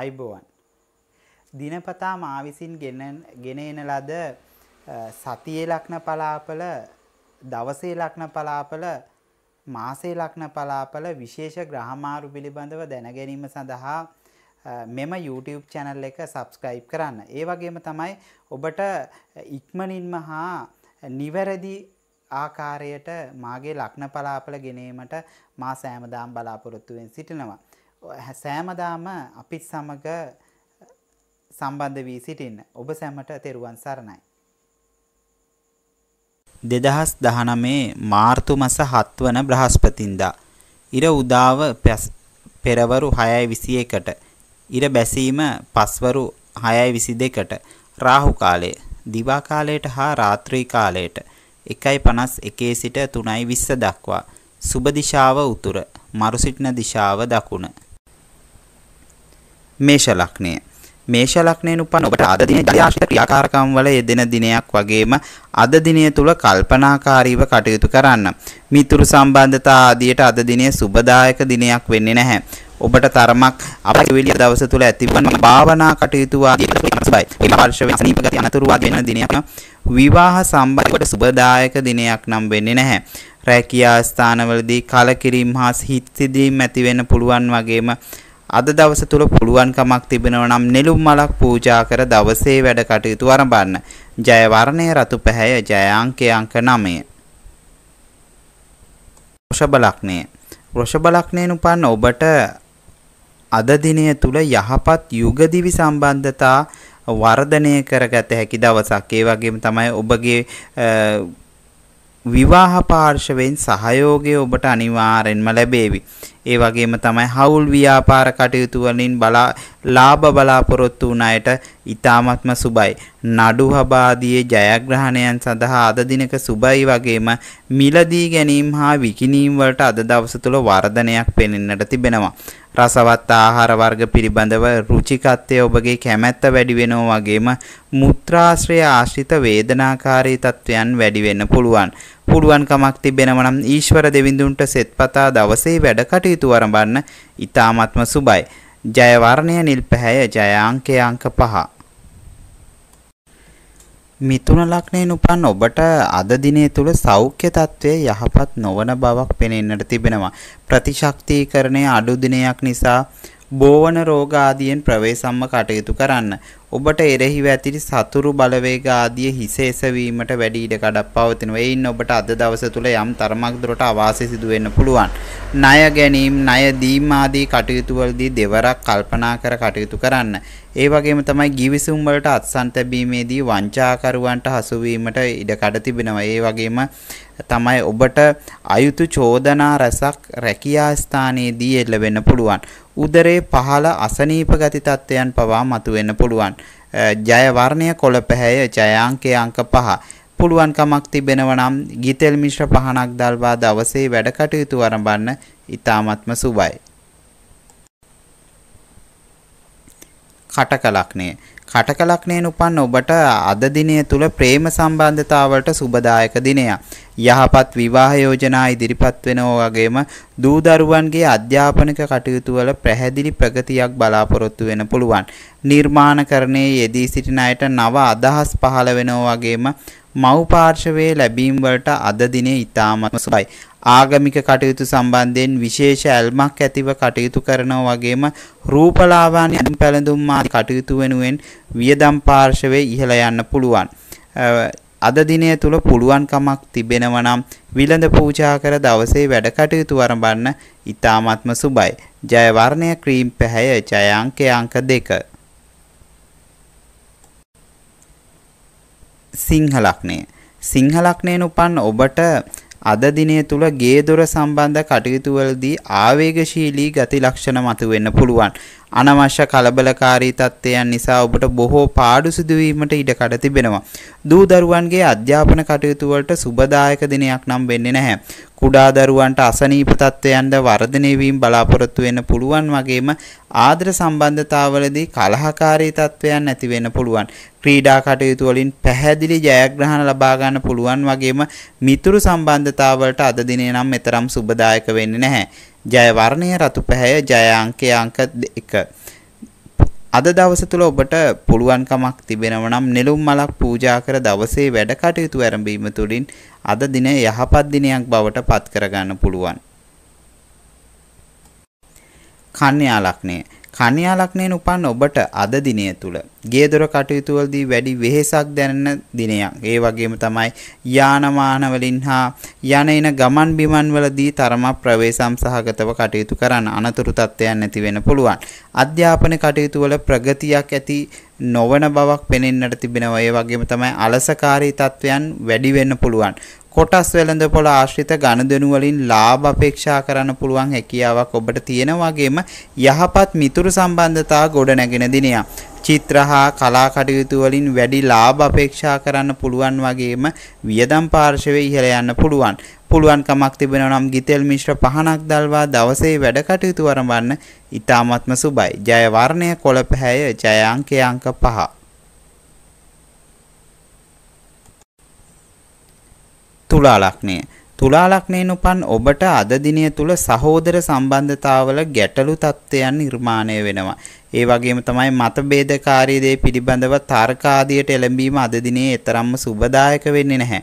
අයිබෝවන් දිනපතා මා විසින් ගෙන එන ලද සතියේ ලක්න පලාපල දවසේ ලක්න පලාපල මාසේ ලක්න පලාපල විශේෂ ග්‍රහමාරු පිළිබඳව දැනගැනීම සඳහා මෙම YouTube channel එක subscribe කරන්න. ඒ වගේම තමයි ඔබට ඉක්මනින්ම හා නිවැරදි ආකාරයට මාගේ ලක්න පලාපල ගෙනීමට මා සෑමදාම් බලාපොරොත්තු වෙන සිටිනවා. සෑමදාම අපිත් සමග සම්බන්ධ වී සිටින්න ඔබ සැමට තෙරුවන් සරණයි. දෙදහස් දහනමේ මාර්තු මස හත්වන බ්‍රහස්පතින්දා. ඉර උදාව පෙරවරු හයයි විසි එකට. ඉර බැසීම පස්වරු හයයි විසි දෙකට. රාහු කාලේ දිවාකාලයට හා රාත්‍රී කාලයට. එකයි පනස් එකේ සිට තුනයි විස්ස දක්වා. සුභදිශාව උතුර මරුසිටින දිශාව දකුණ. මේෂ ලක්ෂණය. මේෂ ලක්ෂණයෙන් උපන් ඔබට අද දිනේ ජයාශ්‍රිත ක්‍රියාකාරකම් වල යෙදෙන දිනයක් වගේම අද දිනය තුල කල්පනාකාරීව කටයුතු කරන්න. මිතුරු සම්බන්ධතා ආදියට අද දිනේ සුබදායක දිනයක් වෙන්නේ නැහැ. ඔබට තරමක් අපකිවිලිය දවස තුල ඇතිවන භාවනා කටයුතු ආදී සුබයි. මේ වර්ෂ වෙනසනීප ගති අනතුරු ආදී වෙන දිනයක් විවාහ සම්බන්ධ සුබදායක දිනයක් නම් වෙන්නේ නැහැ. රැකියා ස්ථානවලදී කලකිරීම හා හිත් සිදීම් ඇති වෙන්න පුළුවන් වගේම අද දවස තුල පුළුවන්කමක් තිබෙනවා නම් නෙළුම් මලක් පූජා කර දවසේ වැඩ කටයුතු ආරම්භන්න. ජය වර්ණය රතු පැහැය ජය අංකය අංක 9. වෘෂභ ලග්නය. වෘෂභ ලග්නයෙන් උපන්න ඔබට අද දිනය තුල යහපත් යුග දිවි සම්බන්ධතා වර්ධනය කරගත හැකි දවසක්. ඒ වගේම තමයි ඔබගේ විවාහ පාර්ශවයෙන් සහයෝගය ඔබට අනිවාර්යෙන්ම ලැබේවි. ඒ වගේම තමයි හවුල් ව්‍යාපාර කටයුතු වලින් බලා ලාභ බලාපොරොත්තු වුණ අයට ඉතාමත්ම සුබයි. නඩු හබාදියේ ජයග්‍රහණයන් සඳහා අද දිනක සුබයි වගේම මිලදී ගැනීම හා විකිණීම් වලට අද දවස තුළ වර්ධනයක් පෙනෙන්නට තිබෙනවා. රසවත් ආහාර වර්ග පිළිබඳව රුචිකත්වය ඔබගේ කැමැත්ත වැඩි වෙනවා වගේම මුත්‍රාශ්‍රය ආශ්‍රිත වේදනාකාරී තත්වයන් වැඩි වෙන්න පුළුවන්. පුළුවන්කමක් තිබෙනවා නම් ඊශ්වර දෙවිඳුන්ට සෙත්පතා දවසේ වැඩ කටයුතු ආරම්භන්න ඉතාමත්ම සුබයි. ජයවර්ණය නිල් පැහැය ජය අංකය අංක 5 මිතුන ලග්නයෙන් උපන් ඔබට අද දිනේ තුල සෞඛ්‍ය తත්වයේ යහපත් නොවන බවක් පෙනෙන්නට තිබෙනවා. ප්‍රතිශක්තිකරණයේ අඩු දිනයක් නිසා බෝවන රෝග ආදියෙන් ප්‍රවේසම්ම කටයුතු කරන්න. ඔබට එරෙහිව ඇතිරි සතුරු බලවේග ආදිය හිස එසවීමට වැඩි ඉඩ කඩක් පවතිනවා. එයින් ඔබට අද දවස තුළ යම් තරමක් දුරට අවාසි සිදු වෙන්න පුළුවන්. ණය ගැනීම, ණය දීම ආදී කටයුතු වලදී දෙවරක් කල්පනා කර කටයුතු කරන්න. ඒ වගේම තමයි givisum වලට අත්සන් තැබීමේදී වංචාකරුවන්ට හසු වීමට ඉඩ කඩ තිබෙනවා. ඒ වගේම තමයි ඔබට අයුතු චෝදනා රසක් රැකියා ස්ථානයේදී එල්ල වෙන්න පුළුවන්. උදරයේ පහළ අසනීප ගති තත්ත්වයන් පවා මතුවෙන්න පුළුවන්. ජය වර්ණය කොළපැහැය ජය අංකය අංක 5. පුළුවන් කමක් තිබෙනවා නම් ගිතෙල් මිශ්‍ර පහනක් දල්වා දවසේ වැඩ කටයුතු ආරම්භන්න ඉතාමත්ම සුබයි. කටකලක්නේ කටකලක්ණයෙන් උපන් ඔබට අද දිනය තුල ප්‍රේම සම්බන්ධතාවලට සුබදායක දිනයක්. යහපත් විවාහ යෝජනා ඉදිරිපත් වෙනා වගේම දූ දරුවන්ගේ අධ්‍යාපනික කටයුතු වල පැහැදිලි ප්‍රගතියක් බලාපොරොත්තු වෙන්න පුළුවන්. නිර්මාණකරණයේ යෙදී සිටින අයට නව අදහස් පහළ වෙනා වගේම මව් පාර්ශවයේ ලැබීම් වලට අද දිනේ ඉතාමත් සුබයි. ආගමික කටයුතු සම්බන්ධයෙන් විශේෂ ඇල්මක් ඇතිව කටයුතු කරනවා වගේම රූපලාවාන් පැළඳුම් ආදී කටයුතු වෙනුවෙන් වියදම් පාර්ශවයේ ඉහළ යන්න පුළුවන්. අද දිනය තුල පුළුවන්කමක් තිබෙනවා නම් විලඳ පූජා කර දවසේ වැඩ කටයුතු ආරම්භන්න ඉතාමත්ම සුබයි. ජය වර්ණය ක්‍රීම් පැහැය ජය අංකය අංක 2. සිංහ ලක්ෂණය. සිංහ ලක්ෂණයෙන් උපන් ඔබට අද දිනය තුල ගේ දොර සම්බන්ධ කටයුතු වලදී ආවේගශීලී ගති ලක්ෂණ මතුවෙන්න පුළුවන්. අනවශ්‍ය කලබලකාරී තත්ත්වයන් නිසා ඔබට බොහෝ පාඩු සිදුවීමට ඉඩකඩ තිබෙනවා. දූ දරුවන්ගේ අධ්‍යාපන කටයුතු වලට සුබදායක දිනයක් නම් වෙන්නේ නැහැ. කුඩා දරුවන්ට අසනීප තත්ත්වයන්ද වර්ධනය වීම බලාපොරොත්තු වෙන්න පුළුවන් වගේම ආදර සම්බන්ධතාවලදී කලහකාරී තත්ත්වයන් ඇති වෙන්න පුළුවන්. ක්‍රීඩා කටයුතු වලින් පැහැදිලි ජයග්‍රහණ ලබා ගන්න පුළුවන් වගේම මිතුරු සම්බන්ධතාවලට අද දිනේ නම් මෙතරම් සුබදායක වෙන්නේ නැහැ. ජය වර්ණය රතු පැහැය ජය අංකය අංක 1 අද දවස තුල ඔබට පුළුවන්කමක් තිබෙනවා නම් නෙළුම් මලක් පූජා කර දවසේ වැඩ කටයුතු ආරම්භීම තුළින් අද දින යහපත් දිනයක් බවට පත් කරගන්න පුළුවන්. කන්‍යා ලග්නය කන්‍යාලක් නේන උපන්න ඔබට අද දිනය තුල ගේදොර කටයුතු වලදී වැඩි වෙහෙසක් දැනෙන දිනයක්. ඒ වගේම තමයි යානවාහන වලින් හා යන එන ගමන් බිමන් වලදී තරම ප්‍රවේසම් සහගතව කටයුතු කරන්න අනතුරු තත්ත්වයන් නැති වෙන්න පුළුවන්. අධ්‍යාපන කටයුතු වල ප්‍රගතියක් ඇති නොවන බවක් පෙනෙන්නට තිබෙනවා. ඒ වගේම තමයි අලසකාරී තත්වයන් වැඩි වෙන්න පුළුවන්. කොටස් වෙළඳපොළ ආශ්‍රිත ගනුදෙනු වලින් ලාභ අපේක්ෂා කරන්න පුළුවන් හැකියාවක් ඔබට තියෙන වගේම යහපත් මිතුරු සම්බන්ධතා ගොඩනැගෙන දිනයක්. චිත්‍ර හා කලා කටයුතු වලින් වැඩි ලාභ අපේක්ෂා කරන්න පුළුවන් වගේම වියදම් පාර්ශවයේ ඉහළ යන්න පුළුවන්. පුළුවන්කමක් තිබෙනවා නම් ගිතෙල් මිශ්‍ර පහනක් දල්වා දවසේ වැඩ කටයුතු ආරම්භන්න ඉතාමත්ම සුබයි. ජය වර්ණය කොළ පැහැය ජය අංකය අංක 5. තුලා ලක්ෂණය. තුලා ලක්ෂණයෙන් උපන් ඔබට අද දිනය තුල සහෝදර සම්බන්ධතාවල ගැටලු තත්ත්වයන් නිර්මාණය වෙනවා. ඒ වගේම තමයි මතභේදකාරී දේ පිළිබඳව තර්ක ආදියට එළඹීම අද දිනේ තරම්ම සුබදායක වෙන්නේ නැහැ.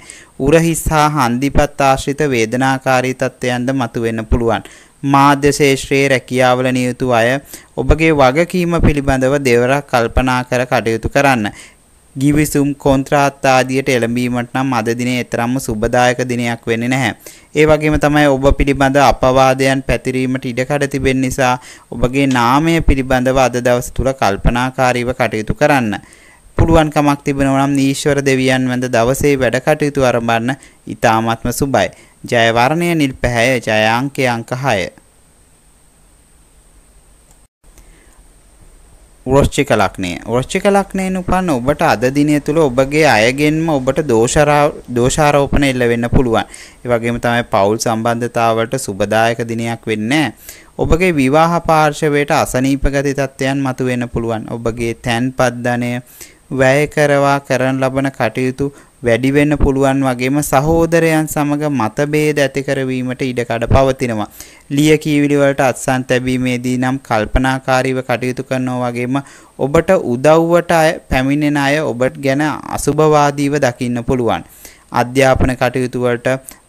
උරහිස් හා හන්දිපත් ආශ්‍රිත වේදනාකාරී තත්ත්වයන්ද මතුවෙන්න පුළුවන්. මාධ්‍ය ශේෂ්ත්‍රයේ රැකියාවල නියුතු අය ඔබගේ වගකීම පිළිබඳව දෙවරක් කල්පනා කර කටයුතු කරන්න. ගිවිසුම් කොන්ත්‍රාත් ආදියට එළඹීමට නම් අද දිනේ තරම්ම සුබදායක දිනයක් වෙන්නේ නැහැ. ඒ වගේම තමයි ඔබ පිළිබඳ අපවාදයන් පැතිරීමට ඉඩකඩ තිබෙන නිසා ඔබගේ නාමය පිළිබඳව අද දවස තුල කල්පනාකාරීව කටයුතු කරන්න. පුළුවන් කමක් තිබෙනවා නම් ඊශ්වර දෙවියන් වඳ දවසේ වැඩ කටයුතු ආරම්භන්න ඉතාමත්ම සුබයි. ජය වර්ණය නිල් පැහැය ජය අංකය අංක 6. වෘශ්චික ලක්ෂණය. වෘශ්චික ලක්ෂණයෙන් උපන් ඔබට අද දිනය තුල ඔබගේ අයගෙන්ම ඔබට දෝෂාරෝපණ එල්ල වෙන්න පුළුවන්. ඒ වගේම තමයි පෞල් සම්බන්ධතාවලට සුබදායක දිනයක් වෙන්නේ ඔබගේ විවාහ පාර්ශවයට අසනීප ගති තත්ත්වයන් මතුවෙන්න පුළුවන්. ඔබගේ තැන්පත් ධනය වැය කරවා කරන ලබන කටයුතු වැඩි වෙන්න පුළුවන් වගේම සහෝදරයන් සමග මතභේද ඇති කරවීමට ඉඩකඩ පවතිනවා. ලිය කියවිලි වලට අත්සන් තැබීමේදී නම් කල්පනාකාරීව කටයුතු කරනවා වගේම ඔබට උදව්වට පැමිණෙන අය ඔබට ගැන අසුභවාදීව දකින්න පුළුවන්. අධ්‍යාපන කටයුතු වලට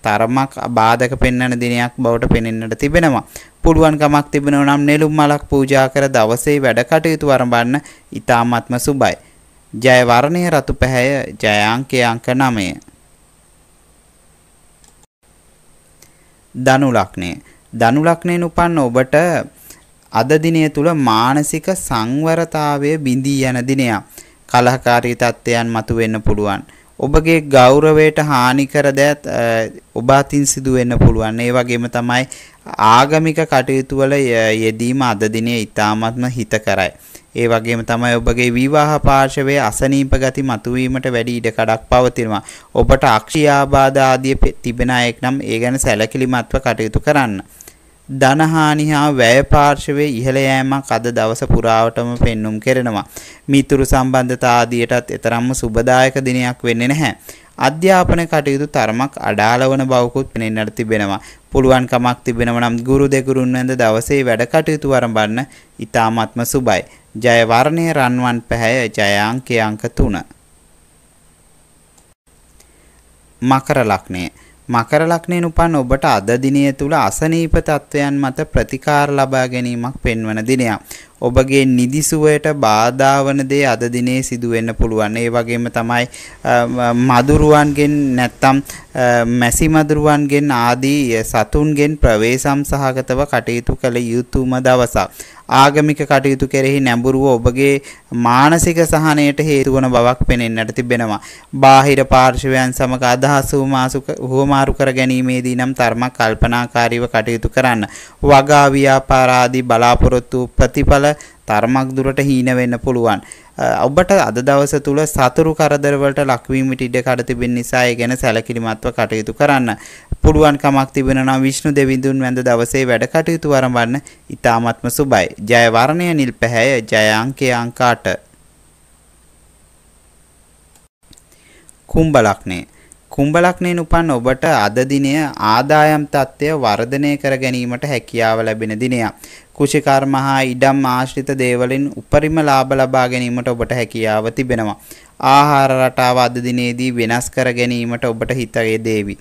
තරමක් බාධක පෙන්වන දිනයක් බවට පෙනෙන්නට තිබෙනවා. පුළුවන්කමක් තිබෙනවා නම් නෙළුම් මලක් පූජා කර දවසේ වැඩ කටයුතු වරඹන්න ඉතාමත්ම සුබයි. ජය වර්ණය රතු පැහැය ජය අංකය අංක 9 ධනු ලග්නය ධනු ලග්නයෙන් උපන්න ඔබට අද දිනය තුල මානසික සංවරතාවය බිඳී යන දිනයක්. කලහකාරී තත්ත්වයන් මතුවෙන්න පුළුවන්. ඔබගේ ගෞරවයට හානි කර දෑත් ඔබ අතින් සිදු වෙන්න පුළුවන්. ඒ වගේම තමයි ආගමික කටයුතු වල යෙදීම අද දිනේ ඉතාමත්ම හිත කරයි. ඒ වගේම තමයි ඔබගේ විවාහ පාර්ශවයේ අසනීප ගති මතුවීමට වැඩි ඉඩ කඩක් පවතිනවා. ඔබට අක්ෂිය ආබාධ ආදී තිබෙන අයෙක් නම් ඒ ගැන සැලකිලිමත්ව කටයුතු කරන්න. ධනහානි හා වැය පාර්ශවයේ ඉහළ යෑමක් අද දවස පුරාවටම පෙන්눔 කරනවා. මිතුරු සම්බන්ධතා ආදියටත් එතරම්ම සුබදායක දිනයක් වෙන්නේ නැහැ. අධ්‍යාපන කටයුතු තරමක් අඩාලවන බවකුත් පෙනෙන්නට තිබෙනවා. පුළුවන් කමක් තිබෙනවා නම් ගුරු දෙගුරුන් වැඳ දවසේ වැඩ කටයුතු ආරම්භන්න ඉතාමත්ම සුබයි. ජය වර්ණය රන්වන් පැහැය ජය අංකය අංක 3 මකර ලග්නය මකර ලග්නයෙන් උපන් ඔබට අද දිනය තුල අසනීප තත්වයන් මත ප්‍රතිකාර ලබා ගැනීමක් පෙන්වන දිනයක් ඔබගේ නිදිසුවයට බාධා වන දේ අද දිනේ සිදු වෙන්න පුළුවන්. ඒ වගේම තමයි මදුරුවන්ගෙන් නැත්තම් මැසි මදුරුවන්ගෙන් ආදී සතුන්ගෙන් ප්‍රවේසම් සහගතව කටයුතු කළ යුතුම දවසක්. ආගමික කටයුතු කෙරෙහි නැඹුරුව ඔබගේ මානසික සහනයට හේතු වන බවක් පෙනෙන්නට තිබෙනවා. බාහිර පාර්ශවයන් සමග අදහස් හුවමාරු කර ගැනීමේදී නම් තර්ම කල්පනාකාරීව කටයුතු කරන්න. වගා ව්‍යාපාර ආදී බලාපොරොත්තු ප්‍රතිඵල තරමක් දුරට හීන වෙන්න පුළුවන්. ඔබට අද දවස තුල සතුරු කරදරවලට ලක්වීමට ඉඩ කඩ තිබෙන නිසා ඒ ගැන සැලකිලිමත්ව කටයුතු කරන්න. පුළුවන් කමක් තිබෙනවා විෂ්ණු දෙවිඳුන් වැඳ දවසේ වැඩ කටයුතු ආරම්භන්න ඉතාමත්ම සුබයි. ජය වර්ණය නිල් පැහැය ජය අංකය අංකාට. කුම්භ ලග්නේ කුම්භ ලග්නයෙන් උපන් ඔබට අද දිනය ආදායම් තත්ත්වය වර්ධනය කර ගැනීමට හැකියාව ලැබෙන දිනයක්. කුෂිකර්ම හා ඉඩම් ආශ්‍රිත දේවලින් උපරිම ලාභ ලබා ගැනීමට ඔබට හැකියාව තිබෙනවා. ආහාර රටාව අද දිනේදී වෙනස් කර ගැනීමට ඔබට හිතේ දේවි.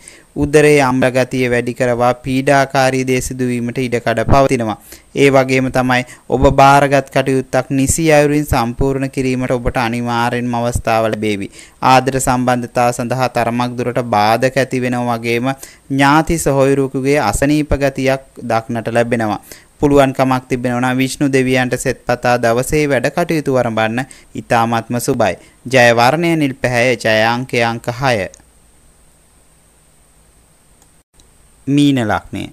උදරයේ අම්ල ගතිය වැඩි කරවා පීඩාකාරී දේ සිදුවීමට ඉඩ කඩ පවතිනවා. ඒ වගේම තමයි ඔබ බාරගත් කටයුත්තක් නිසි අයුරින් සම්පූර්ණ කිරීමට ඔබට අනිවාර්යෙන්ම අවස්ථාව ලැබේවි. ආදර සම්බන්ධතා සඳහා තරමක් දුරට බාධක ඇති වෙනා වගේම ඥාති සහෝයුරුකගේ අසනීප ගතියක් දක්නට ලැබෙනවා. පුළුවන්කමක් තිබෙනවා විෂ්ණු දෙවියන්ට සෙත්පතා දවසේ වැඩ කටයුතු වරඹන්න ඉතාමත්ම සුබයි. ජය වර්ණය නිල් පැහැය ජය අංකය අංක 6. මීන ලග්නය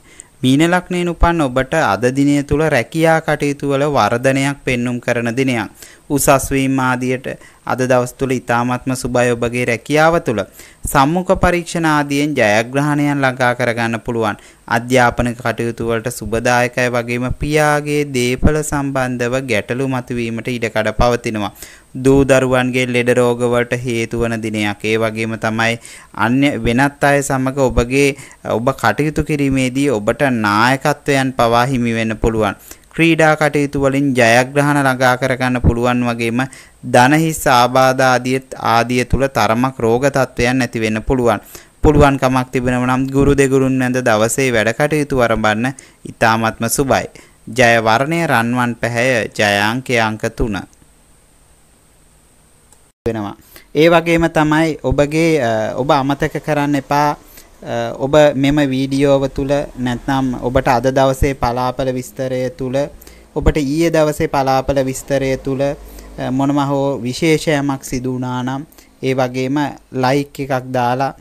මීන ලග්නයෙන් උපන් ඔබට අද දිනය තුල රැකියා කටයුතු වල වර්ධනයක් පෙන්눔 කරන දිනයක්. උසස් වීම ආදියට අද දවස් තුල ඉතාමත්ම සුබයි ඔබගේ රැකියාව තුල සම්මුඛ පරීක්ෂණ ආදීන් ජයග්‍රහණයන් ළඟා කරගන්න පුළුවන් අධ්‍යාපන කටයුතු වලට සුබදායකයි වගේම පියාගේ දේපල සම්බන්ධව ගැටලු මතුවීමට ඉඩකඩ පවතිනවා දූ දරුවන්ගේ ලෙඩ රෝග වලට හේතු වන දිනයක්. ඒ වගේම තමයි අන්‍ය වෙනත් අය සමග ඔබගේ ඔබ කටයුතු කිරීමේදී ඔබට නායකත්වයන් පවා හිමි වෙන්න පුළුවන්. ක්‍රීඩා කටයුතු වලින් ජයග්‍රහණ ළඟා කරගන්න පුළුවන් වගේම ධන හිස් ආබාධ ආදී ආදී තුල තරමක් රෝග තත්වයන් ඇති වෙන්න පුළුවන්. පුළුවන් කමක් තිබෙනවා නම් ගුරු දෙගුරුන් ඇඳ දවසේ වැඩ කටයුතු වරඹන්න ඉතාමත්ම සුබයි. ජය වර්ණය රන්වන් පැහැය ජයාංකය අංක 3 වෙනවා. ඒ වගේම තමයි ඔබගේ ඔබ අමතක කරන්න එපා ඔබ මෙම වීඩියෝව තුළ නැත්නම් ඔබට අද දවසේ පලාපල විස්තරය තුළ ඔබට ඊයේ දවසේ පලාපල විස්තරය තුළ මොනම හෝ විශේෂයමක් සිදු වුණා නම් ඒ වගේම ලයික් එකක් දාලා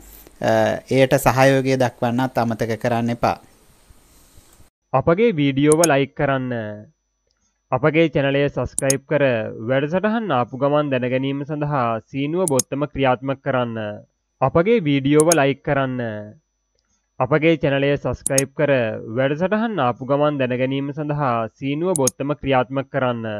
එයට සහයෝගය දක්වන්නත් අමතක කරන්න එපා. අපගේ වීඩියෝව ලයික් කරන්න අපගේ චැනලය සස්ක්‍රයිප් කර වැඩසටහන් ආපු ගමන් දැනගැනීම සඳහා සීනුව බොත්තම ක්‍රියාත්මක කරන්න. අපගේ වීඩියෝව ලයික් කරන්න අපගේ චැනලය සස්ක්‍රයිප් කර වැඩසටහන් ආපු ගමන් දැනගැනීම සඳහා සීනුව බොත්තම ක්‍රියාත්මක කරන්න